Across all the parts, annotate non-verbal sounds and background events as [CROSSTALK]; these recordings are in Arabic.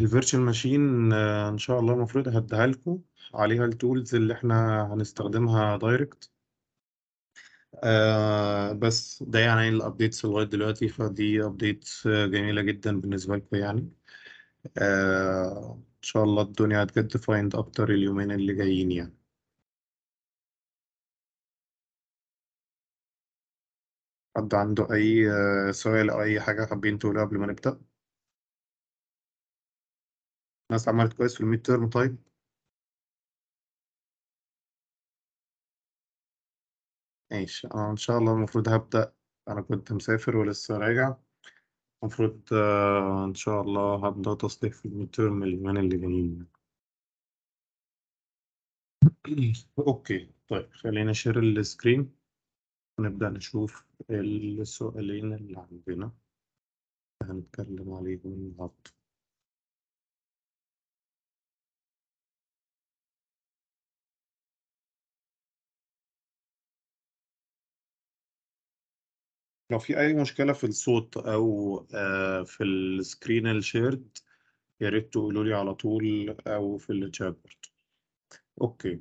الفيرتشوال آه، آه، ماشين ان شاء الله المفروض هديها لكم عليها التولز اللي احنا هنستخدمها دايركت آه بس ده يعني الابديتس لغايه دلوقتي فدي ابديتس آه، جميله جدا بالنسبه لكم يعني آه ان شاء الله الدنيا هتجد فايند اكتر اليومين اللي جايين يعني حد عنده اي سؤال او اي حاجه حابين تقولها قبل ما نبدا الناس عملت كويس في الميد تيرم طيب ماشي انا ان شاء الله المفروض هبدأ انا كنت مسافر ولسه راجع المفروض آه، ان شاء الله هبدأ تصليح في الميد تيرم اليومين اللي جايين [CLEARS THROAT] اوكي طيب خلينا شير السكرين ونبدأ نشوف السؤالين اللي عندنا هنتكلم عليهم النهارده لو في أي مشكلة في الصوت أو آه، في السكرين الشيرد يا ريت تقولوا لي على طول أو في الشات برضه. أوكي.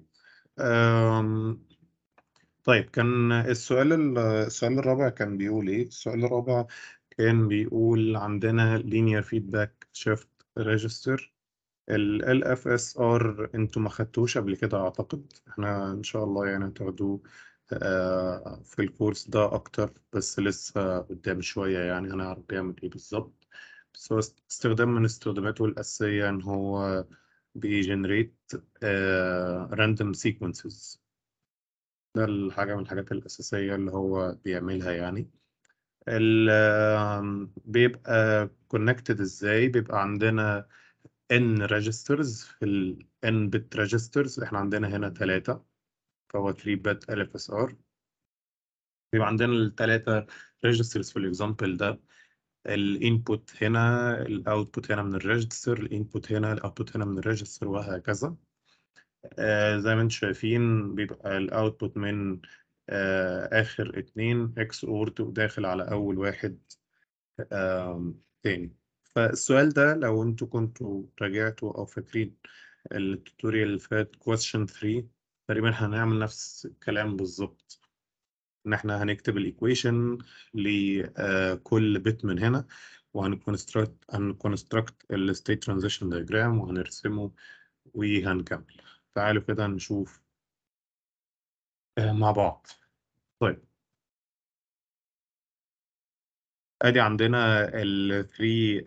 آم، طيب كان السؤال السؤال الرابع كان بيقول إيه؟ السؤال الرابع كان بيقول عندنا linear feedback shift register ال LFSR انتوا ما خدتوش قبل كده أعتقد احنا إن شاء الله يعني هتاخدوه في الكورس ده أكتر بس لسه قدام شوية يعني هنعرف بيعمل إيه بالظبط بس هو استخدام من استخداماته الأساسية إن هو بيجنريت راندوم آه، سيكونسز ده الحاجة من الحاجات الأساسية اللي هو بيعملها يعني ال بيبقى كونكتد ازاي بيبقى عندنا n registers في ال n bit registers احنا عندنا هنا ثلاثة فهو 3 بت الف اس ار بيبقى عندنا الثلاثه ريجسترز في الاكزامبل ده الانبوت هنا الاوتبوت هنا من الريجستر الانبوت هنا الاوتبوت هنا من الريجستر وهكذا آه زي ما انتم شايفين بيبقى الاوتبوت من آه اخر اتنين اكس اورد وداخل على اول واحد آه تاني فالسؤال ده لو انتم كنتوا راجعتوا او فاكرين التوتوريال اللي فات question 3 تقريبا هنعمل نفس الكلام بالظبط ان احنا هنكتب الايكويشن لكل آه، بت من هنا وهنكونستراكت هنكونستراكت الستيت ترانزيشن دايجرام وهنرسمه وهنكمل تعالوا كده نشوف آه، مع بعض طيب ادي عندنا الثري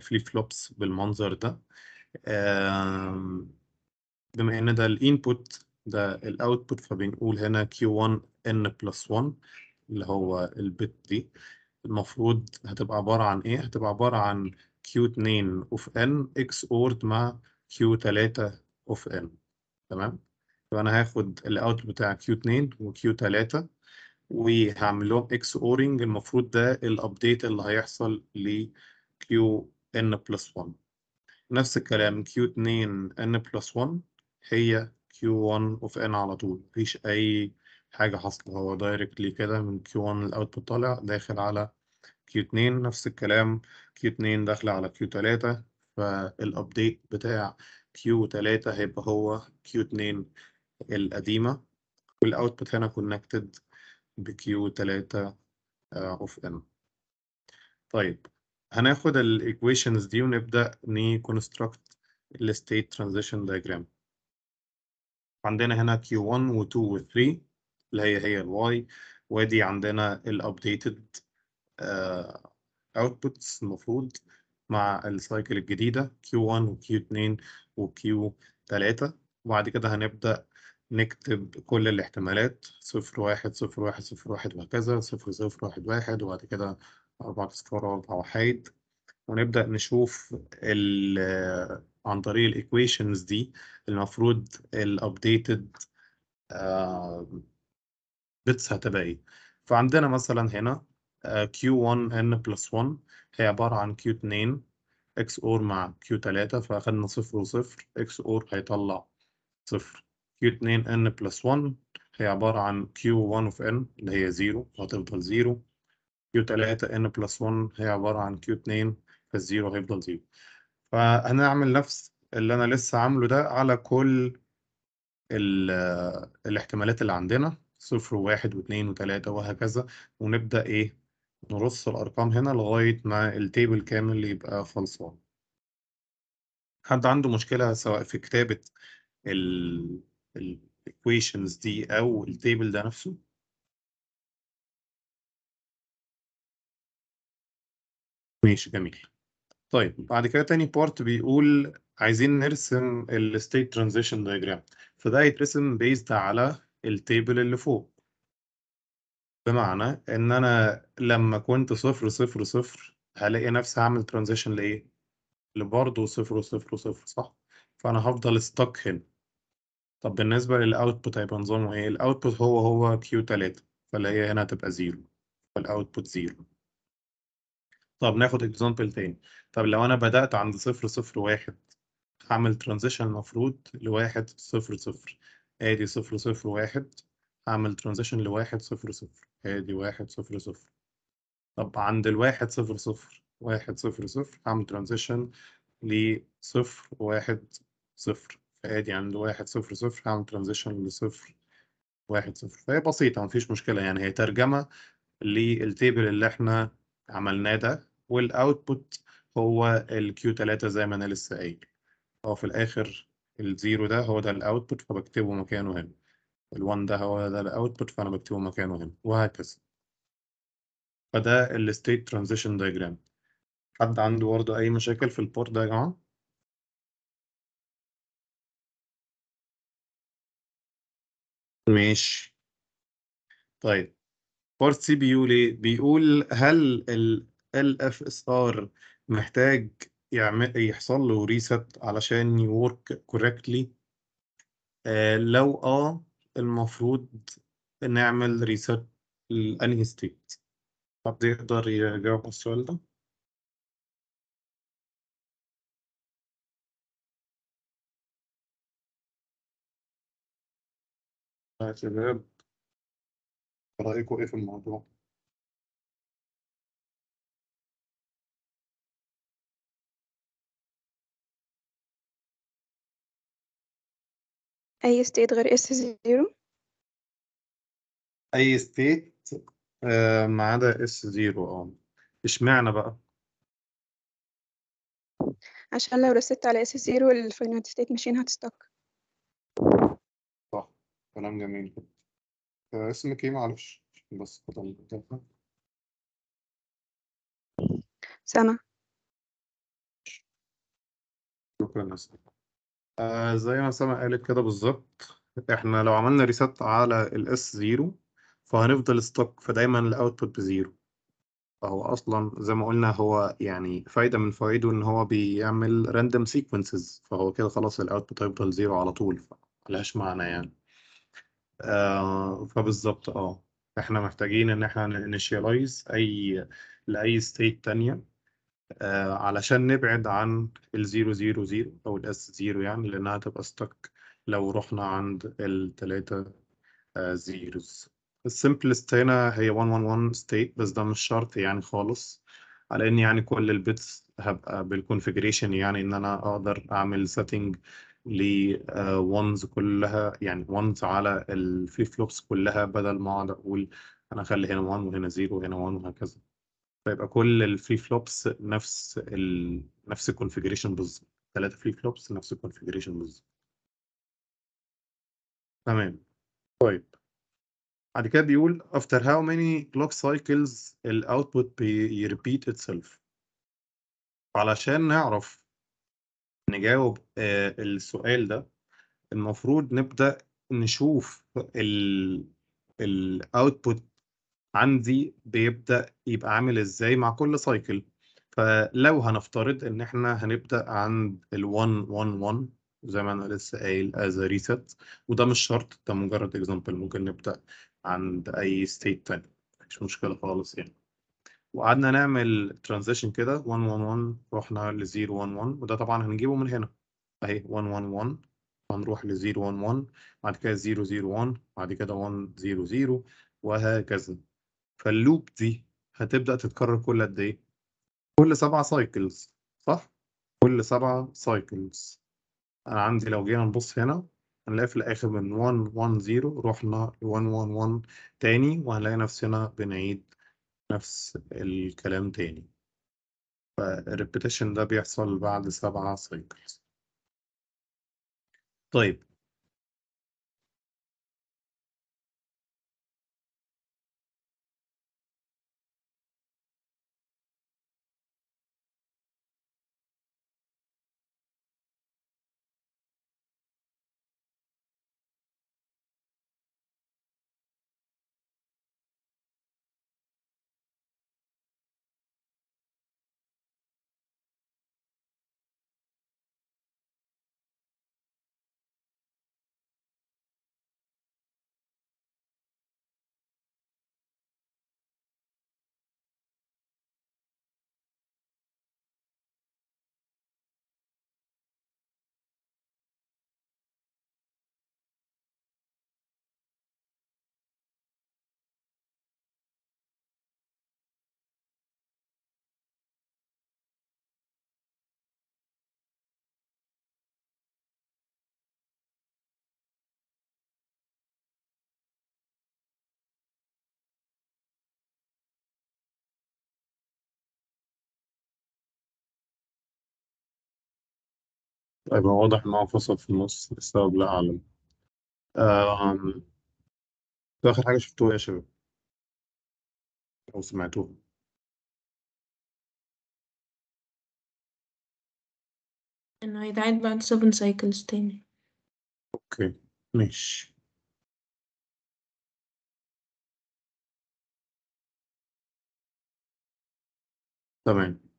فليب فلوبس بالمنظر ده بما ان ده الانبوت ده الاوتبوت فبنقول هنا Q1 N plus 1 اللي هو البت دي المفروض هتبقى عبارة عن ايه؟ هتبقى عبارة عن Q2 of N XORed مع Q3 of N تمام؟ فأنا هاخد الاوت بتاع Q2 وQ3 وهعمل لهم XORing المفروض ده الابديت اللي هيحصل ل Qn plus 1 نفس الكلام Q2 N plus 1 هي Q1 of N على طول مفيش أي حاجة حاصلة هو دايركتلي كده من Q1 الأوتبوت طالع داخل على Q2 نفس الكلام Q2 داخل على Q3 فالأبديت بتاع Q3 هيبقى هو Q2 القديمة والأوتبوت هنا connected ب Q3 آه، of N طيب هناخد الايكويشنز دي ونبدأ نكونستراكت الستيت ترانزيشن دايجرام عندنا هنا Q1 و2 و3 اللي هي هي الواي وادي عندنا الابديتد اوتبوتس آه، المفروض مع السايكل الجديدة Q1 وQ2 وQ3 وبعد كده هنبدأ نكتب كل الاحتمالات صفر واحد صفر واحد صفر واحد وهكذا صفر صفر واحد واحد وبعد كده أربعة أصفار وأربعة وحايد ونبدأ نشوف عن طريق الايكويشنز دي المفروض الابديتد آه، بتس هتبقى ايه فعندنا مثلا هنا آه، Q1n plus 1 هي عبارة عن Q2 xor مع Q3 فأخدنا صفر وصفر xor هيطلع صفر Q2n plus 1 هي عبارة عن Q1 of n اللي هي 0 وهتفضل 0 Q3 n plus 1 هي عبارة عن Q2 فالزيرو هيفضل زيرو فهنعمل نفس اللي أنا لسه عامله ده على كل الاحتمالات اللي عندنا صفر وواحد واثنين وثلاثة وهكذا ونبدأ إيه نرص الأرقام هنا لغاية ما التيبل كامل يبقى خلصان حد عنده مشكلة سواء في كتابة الإيكويشنز دي أو التيبل ده نفسه ماشي جميل طيب بعد كده تاني بارت بيقول عايزين نرسم State Transition Diagram فده هيترسم بيزد على التيبل اللي فوق بمعنى ان انا لما كنت صفر صفر صفر هلاقي نفسي هعمل ترانزيشن لايه؟ لبرضه صفر صفر صفر صح؟ فانا هفضل ستك هنا طب بالنسبة للأوتبوت هيبقى نظامه إيه؟ الأوتبوت هو هو كيو 3 فاللي هي هنا هتبقى زيرو فالأوتبوت زيرو طب ناخد اكزامبل تاني طب لو انا بدأت عند صفر صفر واحد هعمل ترانزيشن المفروض لواحد صفر صفر ادي صفر صفر واحد هعمل ترانزيشن لواحد صفر صفر ادي واحد صفر صفر طب عند الواحد صفر صفر واحد صفر صفر هعمل ترانزيشن لصفر واحد صفر فادي عند واحد صفر صفر هعمل ترانزيشن لصفر واحد صفر فهي بسيطة مفيش مشكلة يعني هي ترجمة للتيبل اللي احنا عملناه ده والاوتبوت هو الكيو 3 زي ما انا لسه قايل هو في الاخر الزيرو ده هو ده الاوتبوت فبكتبه مكانه هنا ال1 ده هو ده الاوتبوت فانا بكتبه مكانه هنا وهكذا فده الستيت ترانزيشن دايجرام حد عنده برضه اي مشاكل في البورت ده يا جماعه ماشي طيب بورت سي يو ليه بيقول هل ال الاف اس ار محتاج يعمل يحصل له ريست علشان يورك كوركتلي آه لو اه المفروض نعمل ريست لانهي ستيت حد يقدر يجاوب على السؤال ده يا آه، شباب رايكم ايه في الموضوع أي ستيت غير اس زيرو أي ستيت آه، ما عدا اس زيرو اه اشمعنى بقى؟ عشان لو رست على اس زيرو الفاينل ستيت ماشين هتستك صح كلام جميل آه اسمك ايه معلش بس سنة شكرا لك آه زي ما سما قالت كده بالظبط احنا لو عملنا ريست على الاس 0 فهنفضل ستوك فدايما الاوتبوت بزيرو فهو اصلا زي ما قلنا هو يعني فايده من فوائده ان هو بيعمل راندوم سيكونسز فهو كده خلاص الاوتبوت هيفضل زيرو على طول ملهاش معنى يعني آه فبالظبط اه احنا محتاجين ان احنا نيشيالايز اي لاي ستيت تانية آه علشان نبعد عن ال 0 0 0 او الاس 0 يعني لانها تبقى ستك لو رحنا عند الثلاثة زيروز السمبلست هنا هي 111 state بس ده مش شرط يعني خالص على ان يعني كل البيتس هبقى بالكونفجريشن يعني ان انا اقدر اعمل setting لونز آه، كلها يعني ونز على الفليب فلوبس كلها بدل ما اقعد اقول انا اخلي هنا 1 وهنا 0 وهنا 1 وهكذا فيبقى كل الفري فلوبس نفس ال... نفس الكونفيجريشن بالظبط ثلاثة فري فلوبس نفس الكونفيجريشن بالظبط تمام طيب بعد كده بيقول after how many clock cycles ال output repeat itself علشان نعرف نجاوب آه السؤال ده المفروض نبدأ نشوف ال ال output عندي بيبدأ يبقى عامل ازاي مع كل سايكل فلو هنفترض ان احنا هنبدأ عند ال 111 زي ما انا لسه قايل از ريسيت وده مش شرط ده مجرد اكزامبل ممكن نبدأ عند اي ستيت تاني مش مشكلة خالص يعني وقعدنا نعمل ترانزيشن كده 111 رحنا ل 011 وده طبعا هنجيبه من هنا اهي 111 هنروح ل 011 بعد كده 001 بعد كده 100 وهكذا فاللوب دي هتبدأ تتكرر كل قد إيه؟ كل سبعة سايكلز صح؟ كل سبعة سايكلز أنا عندي لو جينا نبص هنا هنلاقي في الآخر من 1 1 0 رحنا ل 1 1 1 تاني وهنلاقي نفسنا بنعيد نفس الكلام تاني فالريبيتيشن ده بيحصل بعد سبعة سايكلز طيب طيب هو واضح إن هو فصل في النص لسبب لا أعلم آم، ده آخر حاجة شفتوها يا شباب أو سمعتوها انه هيتعاد بعد 7 سايكلز تاني أوكي ماشي تمام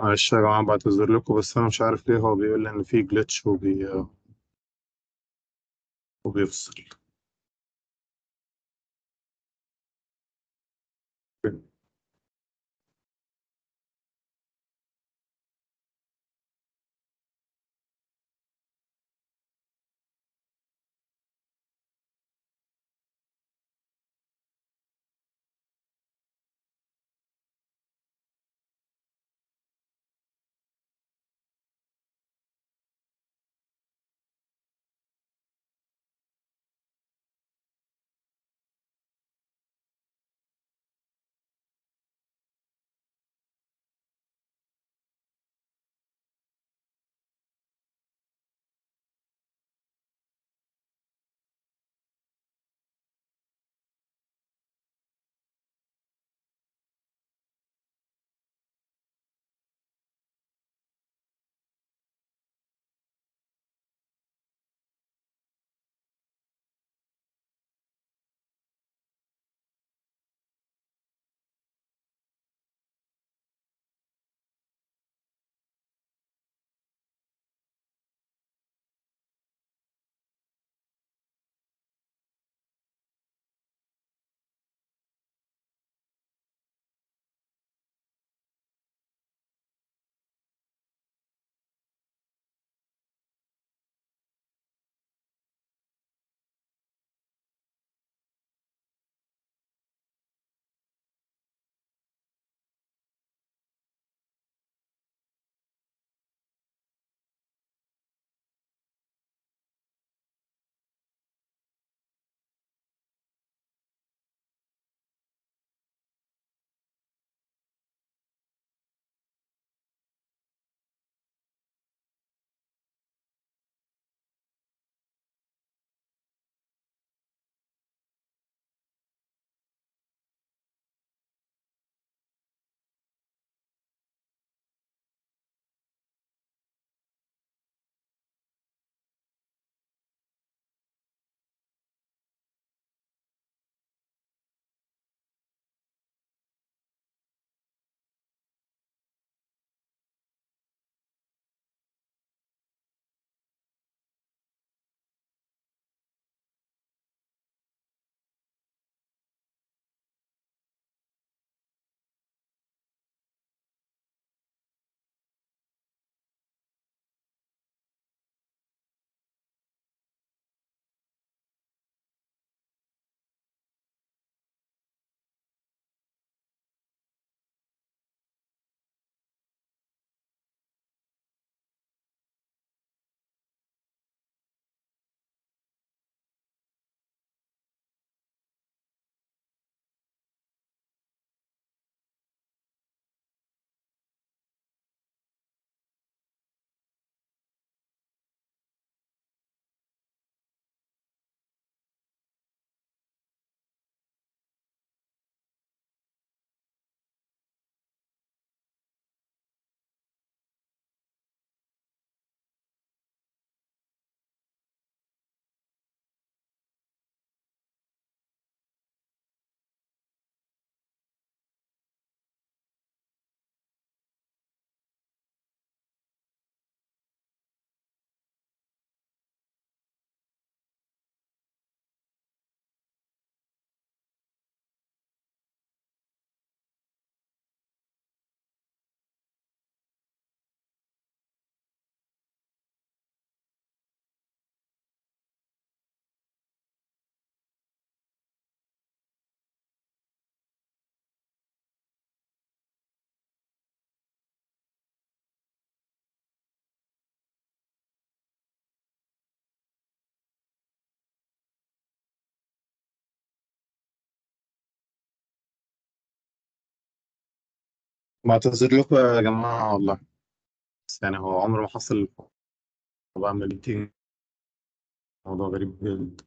معلش يا جماعة بعتذر لكم بس أنا مش عارف ليه هو بيقول إن في جلتش وبي وبيفصل. بعتذر لكم يا جماعة والله بس يعني هو عمره ما حصل بعمل ميتنج موضوع غريب جدا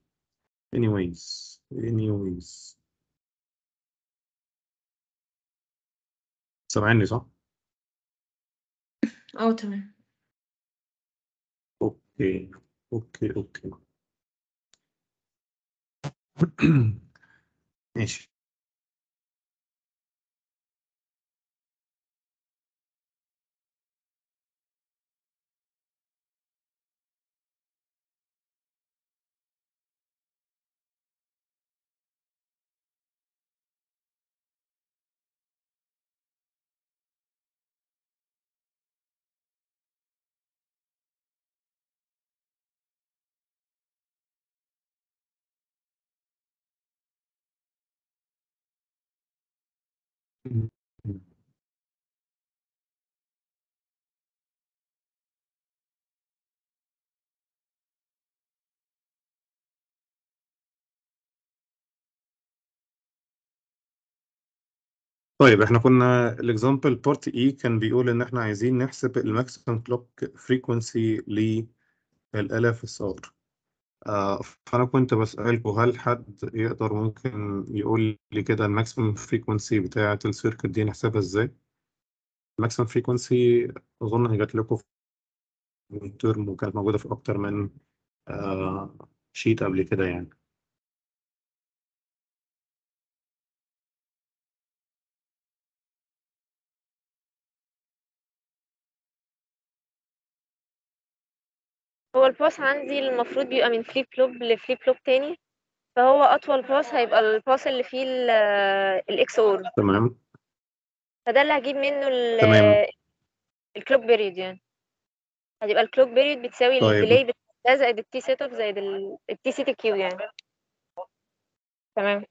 anyways anyways سامعني صح؟ اه تمام اوكي اوكي اوكي [CLEARS THROAT] ماشي إمم، إمم. طيب إحنا كنا الاكزامبل part E كان بيقول إن إحنا عايزين نحسب الماكسيمم clock frequency للآلة في آه، فأنا كنت بسألكوا هل حد يقدر ممكن يقول لي كده الماكسيمم فريكونسي بتاعة السيركت دي نحسبها ازاي؟ الماكسيمم فريكونسي أظن إن جات لكم في الترم وكانت موجودة في أكتر من شيت آه، قبل كده يعني. هو الباس عندي المفروض بيبقى من فليب فلوب لفليب فلوب تاني فهو اطول باس هيبقى الباس اللي فيه الاكس اور تمام فده اللي هجيب منه الـ الـ الكلوك بيريد يعني هتبقى الكلوك بيريد بتساوي طيب. Delay ده زائد التي سيت اب زائد التي سيت كيو يعني تمام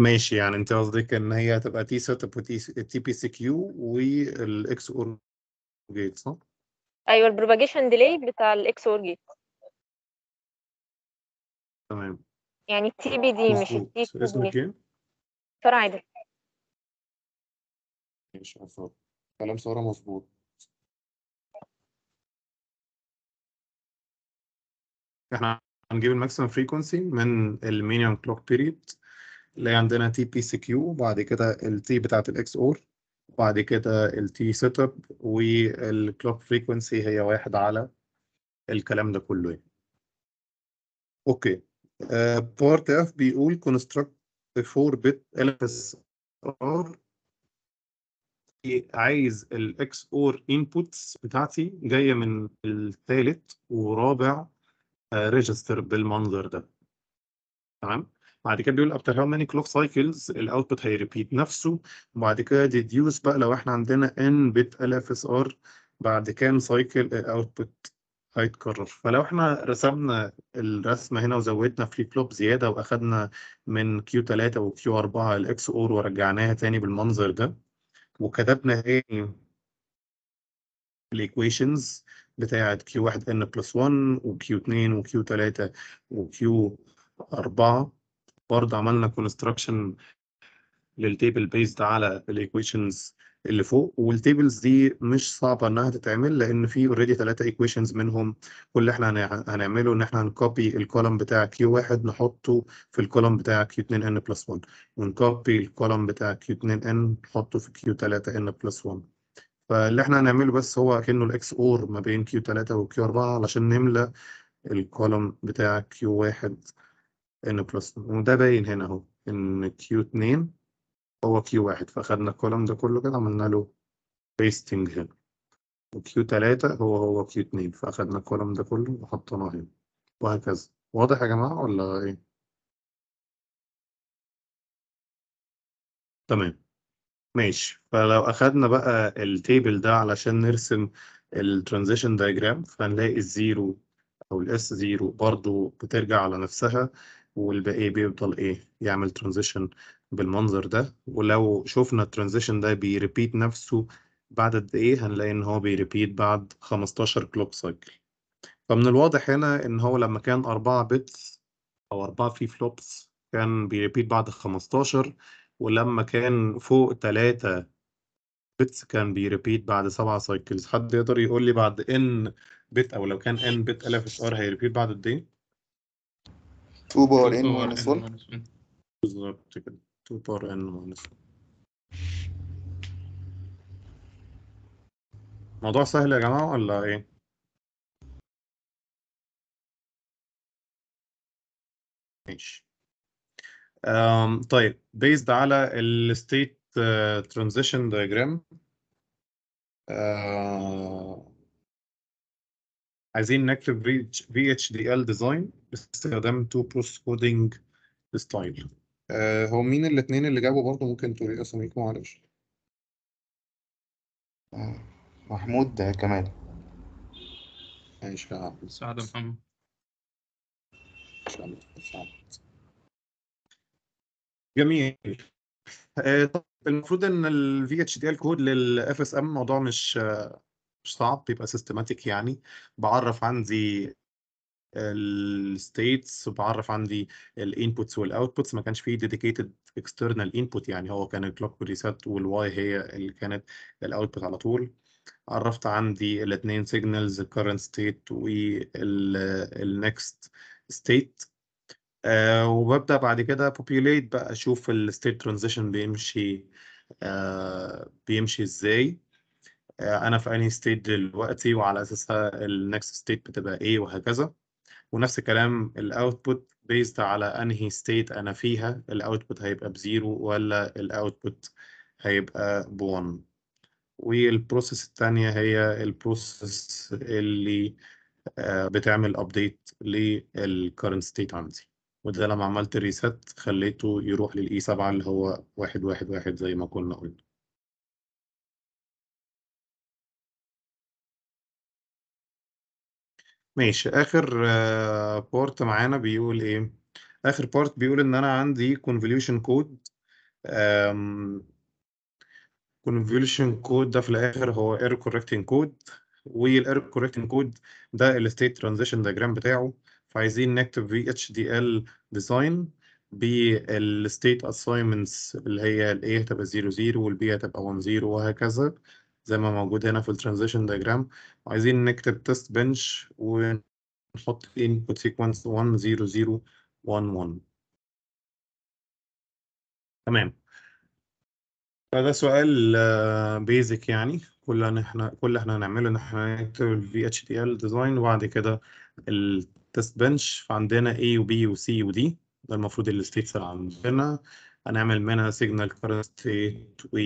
ماشي يعني انت قصدك ان هي هتبقى تي سيت اب وتي بي سي كيو والاكس اور جيت صح؟ ايوه البروباجيشن ديلي بتاع الاكس اور جيت تمام يعني التي بي دي مش التي بي دي اسمك إيه؟ عادل ماشي يا كلام صوره مظبوط احنا هنجيب الماكسيمم فريكونسي من المينيوم كلوك بيريد اللي هي عندنا تي بي سي كيو وبعد كده التي بتاعت الاكس اور وبعد كده T setup والـ clock frequency هي واحد على الكلام ده كله يعني. اوكي بارت آه، اف بيقول construct 4 bit LSR عايز الـ XOR inputs بتاعتي جايه من الثالث ورابع ريجستر آه، بالمنظر ده تمام بعد كده بيقول after how many clock cycles الاوتبوت هيريبيت نفسه وبعد كده deduce بقى لو احنا عندنا n bit الف اس ار بعد كام سايكل الاوتبوت هيتكرر فلو احنا رسمنا الرسمه هنا وزودنا فليب فلوب زياده واخدنا من q 3 q 4 الـ xor ورجعناها تاني بالمنظر ده وكتبنا تاني equations بتاعه q 1 n plus 1 q 2 q 3 q 4 برضه عملنا كونستراكشن للتيبل بيزد على الايكويشنز اللي فوق والتيبلز دي مش صعبه انها تتعمل لان في اوريدي ثلاثه ايكويشنز منهم كل اللي احنا هنعمله ان احنا هنكوبي الكولم بتاع Q1 نحطه في الكولم بتاع Q2N بلس 1 ونكوبي الكولم بتاع Q2N نحطه في Q3N بلس 1 فاللي احنا هنعمله بس هو كأنه الاكس اور ما بين Q3 و Q4 علشان نملى الكولم بتاع Q1 n بلس وده باين هنا اهو ان كيو 2 هو كيو 1 فاخدنا الكولوم ده كله كده عملنا له بيستنج هنا وكيو 3 هو هو كيو 2 فاخدنا الكولوم ده كله وحطيناه هنا وهكذا واضح يا جماعه ولا ايه؟ تمام ماشي فلو اخدنا بقى التيبل ده علشان نرسم الترانزيشن دايجرام فهنلاقي الزيرو او الاس زيرو برضو بترجع على نفسها والباقي بيفضل ايه يعمل ترانزيشن بالمنظر ده ولو شفنا الترانزيشن ده بيريبيت نفسه بعد قد ايه هنلاقي ان هو بيريبيت بعد 15 كلوك سايكل فمن الواضح هنا ان هو لما كان 4 بيتس او 4 في فلوبس كان بيريبيت بعد 15 ولما كان فوق 3 بيتس كان بيريبيت بعد 7 سايكلز حد يقدر يقول لي بعد ان بيت او لو كان ان بيت بت اف ار هيريبيت بعد قد ايه 2 باور n ماينس 1 بالظبط كده 2 باور n ماينس 1 الموضوع سهل يا جماعة ولا ايه؟ ماشي طيب based على ال state uh, transition diagram uh, عايزين نكتب في اتش دي ال ديزاين باستخدام تو بروس كودنج ستايل هو مين الاثنين اللي جابوا برضه ممكن تقولي اساميكم معلش آه، محمود كمال ماشي يا محمود سعد محمد سعد محمد جميل آه طب المفروض ان ال VHDL كود لل FSM موضوع مش آه مش صعب بيبقى سيستماتيك يعني بعرف عندي الستيتس وبعرف عندي الانبوتس والاوتبوتس ما كانش فيه ديديكيتد اكسترنال انبوت يعني هو كان الكلوك بريسات والواي هي اللي كانت الاوتبوت على طول عرفت عندي الاثنين سيجنالز الكرنت ستيت والنكست ستيت وببدا بعد كده populate بقى اشوف الستيت ترانزيشن بيمشي آه بيمشي ازاي انا في انهي ستيت دلوقتي وعلى اساسها النكست ستيت بتبقى ايه وهكذا ونفس الكلام الاوتبوت بيزد على انهي ستيت انا فيها الاوتبوت هيبقى بزيرو ولا الاوتبوت هيبقى ب1 والبروسيس الثانيه هي البروسيس اللي آه، بتعمل ابديت للكرنت ستيت عندي وده لما عملت ريسيت خليته يروح للاي 7 e اللي هو واحد واحد واحد زي ما كنا قلنا ماشي اخر بورت آه، معانا بيقول ايه اخر بورت بيقول ان انا عندي convolution كود convolution كود ده في الاخر هو error correcting كود والerror correcting كود ده الستيت ترانزيشن diagram بتاعه فعايزين نكتب في اتش دي ال ديزاين بالستيت اساينمنتس اللي هي الاي هتبقى 00 والبي هتبقى 10 وهكذا زي ما موجود هنا في الترانزيشن دايجرام وعايزين نكتب تيست بنش ونحط input سيكونس 10011 تمام فده سؤال بيزك آه، يعني كل ان احنا كل اللي احنا هنعمله ان احنا نكتب ال اتش دي ال ديزاين وبعد كده التست بنش فعندنا A و B و C و D ده المفروض الستيتس اللي عندنا هنعمل منها سيجنال كارت ستيت و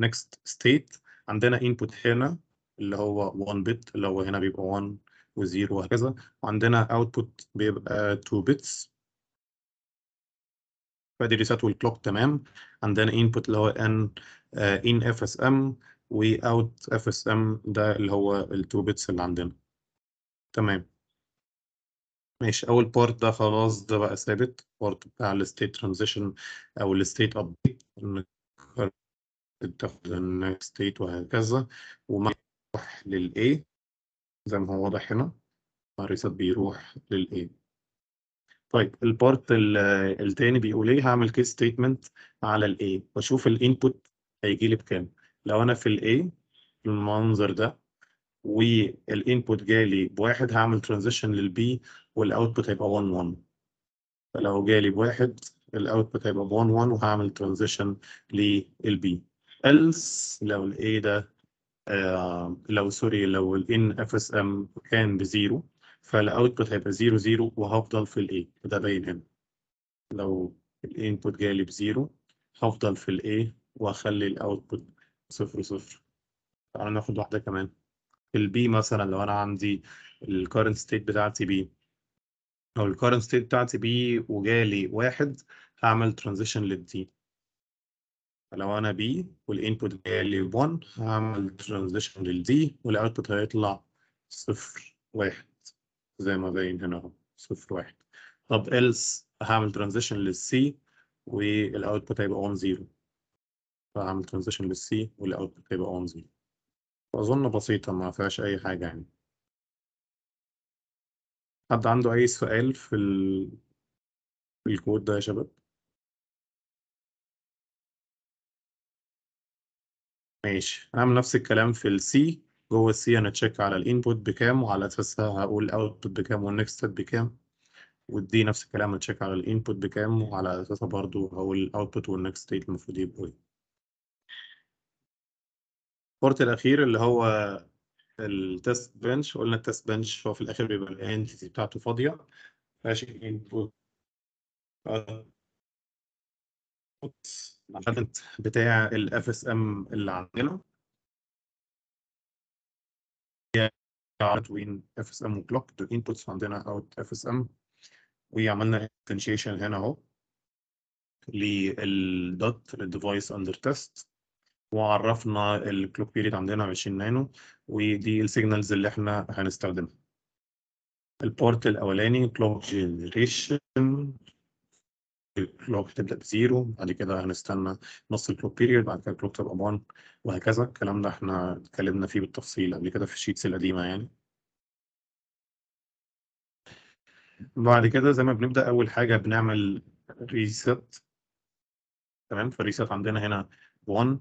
next state عندنا input هنا اللي هو 1 bit اللي هو هنا بيبقى 1 و0 وهكذا وعندنا output بيبقى 2 bits فادي ريسات والكلوك تمام عندنا input اللي هو ان ان اف اس ام واوت اف ده اللي هو ال 2 bits اللي عندنا تمام ماشي اول بارت ده خلاص ده بقى ثابت بارت بتاع الستيت ترانزيشن او الستيت ابديت تاخد النايت ستيت وهكذا وما يروح للاي زي ما هو واضح هنا الريسيت بيروح للاي طيب البارت الثاني بيقول ايه هعمل كيس ستيتمنت على الاي واشوف الانبوت هيجي لي بكام لو انا في الاي المنظر ده والانبوت جالي بواحد هعمل ترانزيشن للبي والاوتبوت هيبقى 1 1 فلو جالي بواحد الاوتبوت هيبقى 1 1 وهعمل ترانزيشن للبي else لو الـ A ده آه لو سوري لو الـ in FSM كان بـ 0 فالـ output هيبقى 0 0 وهفضل في الـ A وده باين هنا لو الـ input جالي بـ 0 هفضل في الـ A وأخلي الـ output 0 0 تعالى ناخد واحدة كمان الـ B مثلا لو أنا عندي الـ current state بتاعتي B لو الـ current state بتاعتي B وجالي واحد هعمل transition للـ D فلو انا بي والانبوت جاي لي 1 هعمل ترانزيشن للدي والاوتبوت هيطلع صفر واحد زي ما باين هنا اهو صفر واحد طب ايلس هعمل ترانزيشن للسي والاوتبوت هيبقى 1 0 فهعمل ترانزيشن للسي والاوتبوت هيبقى 1 0 فاظن بسيطه ما فيهاش اي حاجه يعني حد عنده اي سؤال في الكود ده يا شباب ماشي هنعمل نفس الكلام في السي جوه السي انا تشيك على الانبوت بكام وعلى اساسها هقول الاوتبوت بكام والنكست بكام والدي نفس الكلام تشيك على الانبوت بكام وعلى اساسها برضو هقول الاوتبوت والنكست ستيت المفروض يبقوا ايه البورت الاخير اللي هو التست بنش قلنا التست بنش هو في الاخر بيبقى الانتيتي بتاعته فاضيه ماشي الانبوت الباتنت بتاع الاف اس ام اللي عندنا وين اف اس ام وكلوك انبوتس عندنا اوت اف اس ام وعملنا ديفرنشيشن هنا اهو للدوت للديفايس اندر تيست وعرفنا الكلوك بيريد عندنا 20 نانو ودي السيجنالز اللي احنا هنستخدمها البورت الاولاني كلوك جنريشن الكلوك تبدا بزيرو بعد كده هنستنى نص الكلوك بيريود بعد كده الكلوك تبقى 1 وهكذا الكلام ده احنا اتكلمنا فيه بالتفصيل قبل كده في الشيتس القديمه يعني بعد كده زي ما بنبدا اول حاجه بنعمل ريست تمام فالريست عندنا هنا 1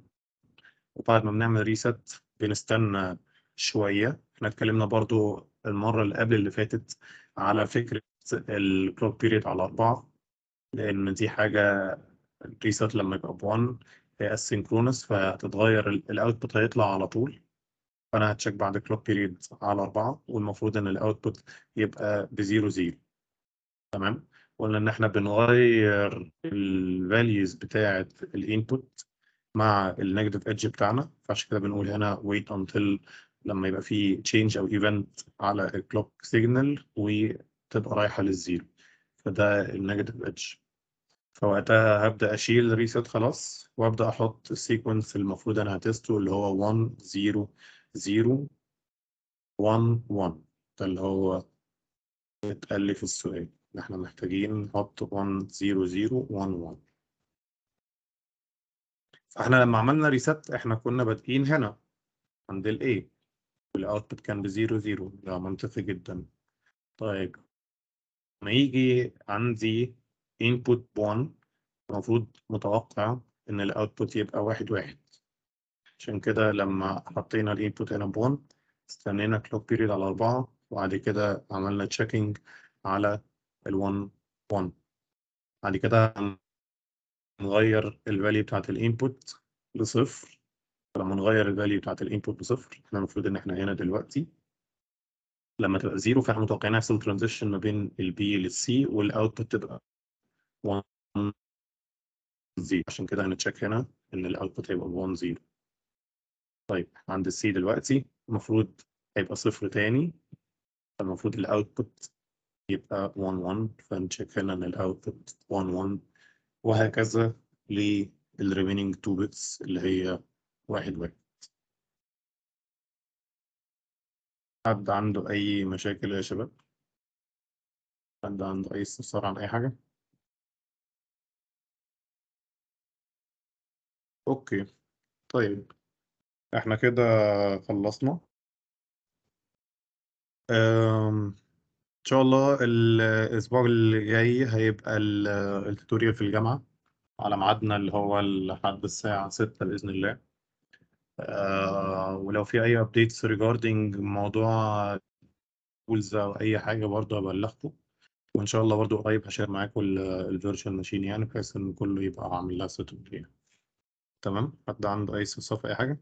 وبعد ما بنعمل ريست بنستنى شويه احنا اتكلمنا برضو المره اللي قبل اللي فاتت على فكره الكلوك بيريد على اربعه لأن دي حاجة الريست لما يبقى بوان هي اسynchronous فهتتغير الاوتبوت هيطلع على طول فأنا هتشيك بعد كلوك بيريد على أربعة والمفروض إن الاوتبوت يبقى بزيرو زيرو تمام قلنا إن إحنا بنغير الفاليوز بتاعة الانبوت مع النيجاتيف ايدج بتاعنا فعشان كده بنقول هنا wait until لما يبقى في change أو event على الكلوك سيجنال وتبقى رايحة للزيرو فده النيجاتيف ايدج فوقتها هبدأ أشيل ريسيت خلاص وأبدأ أحط السيكونس المفروض أنا هتسته اللي هو 1 0 0 1 1 ده اللي هو اتقال لي في السؤال احنا محتاجين نحط 1 0 0 1 1 فاحنا لما عملنا ريسيت احنا كنا بادئين هنا عند الاي A والاوتبوت كان ب 0 0 ده منطقي جدا طيب لما يجي عندي input 1 المفروض متوقع ان الاوتبوت يبقى واحد واحد عشان كده لما حطينا الانبوت هنا ب 1 استنينا كلوك بيريد على 4 وبعد كده عملنا تشيكينج على ال 1 1 بعد كده نغير الفاليو بتاعت الانبوت لصفر لما نغير الفاليو بتاعت الانبوت لصفر احنا المفروض ان احنا هنا دلوقتي لما تبقى زيرو فاحنا متوقعين هيحصل ترانزيشن ما بين البي للسي والاوتبوت تبقى 1 0 عشان كده هنتشيك هنا ان الاوتبوت هيبقى 1 0 طيب عند السي دلوقتي المفروض هيبقى صفر تاني فالمفروض الاوتبوت يبقى 1 1 فنتشيك هنا ان الاوتبوت 1 1 وهكذا للريمينينج 2 بيتس اللي هي 1 1 حد عنده أي مشاكل يا شباب؟ حد عنده أي استفسار عن أي حاجة؟ أوكي طيب إحنا كده خلصنا إن شاء الله الأسبوع اللي جاي هيبقى التوتوريال في الجامعة على ميعادنا اللي هو لحد الساعة 6 بإذن الله آه، ولو في اي ابديتس ريجاردنج موضوع تولز او اي حاجه برضه ابلغكم وان شاء الله برضه قريب هشير معاكم الفيرتشوال ماشين يعني بحيث ان كله يبقى عامل لها سيت اب يعني تمام حد عنده اي استفسار في اي حاجه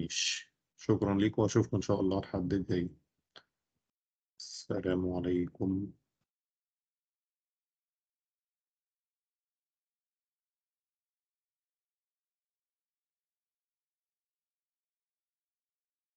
ماشي شكرا لكم واشوفكم ان شاء الله الحد الجاي السلام عليكم